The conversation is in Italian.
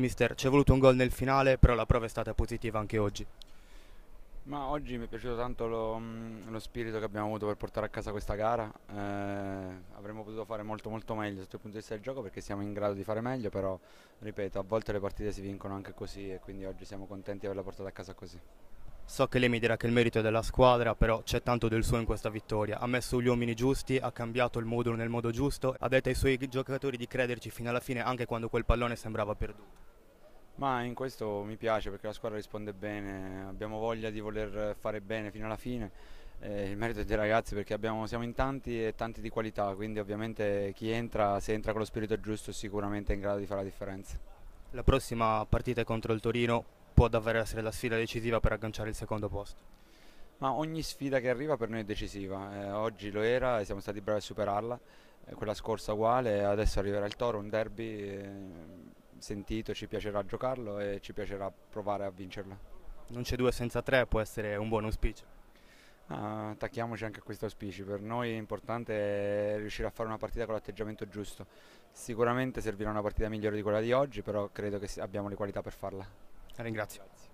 Mister, ci è voluto un gol nel finale, però la prova è stata positiva anche oggi. Ma oggi mi è piaciuto tanto lo, mm, lo, spirito che abbiamo avuto per portare a casa questa gara. Eh, avremmo potuto fare molto molto meglio sotto il punto di vista del gioco perché siamo in grado di fare meglio, però ripeto, a volte le partite si vincono anche così e quindi oggi siamo contenti di averla portata a casa così. So che lei mi dirà che il merito è della squadra, però c'è tanto del suo in questa vittoria. Ha messo gli uomini giusti, ha cambiato il modulo nel modo giusto, ha detto ai suoi giocatori di crederci fino alla fine anche quando quel pallone sembrava perduto. Ma in questo mi piace perché la squadra risponde bene, abbiamo voglia di voler fare bene fino alla fine. Eh, il merito è dei ragazzi perché abbiamo, siamo in tanti e tanti di qualità, quindi ovviamente chi entra, se entra con lo spirito giusto, sicuramente è in grado di fare la differenza. La prossima partita contro il Torino può davvero essere la sfida decisiva per agganciare il secondo posto. Ma ogni sfida che arriva per noi è decisiva, eh, oggi lo era e siamo stati bravi a superarla, eh, quella scorsa uguale, adesso arriverà il Toro, un derby eh, sentito, ci piacerà giocarlo e ci piacerà provare a vincerlo. Non c'è due senza tre, può essere un buon auspicio. Ah, attacchiamoci anche a questo auspicio, per noi è importante riuscire a fare una partita con l'atteggiamento giusto. Sicuramente servirà una partita migliore di quella di oggi, però credo che abbiamo le qualità per farla. La Ringrazio.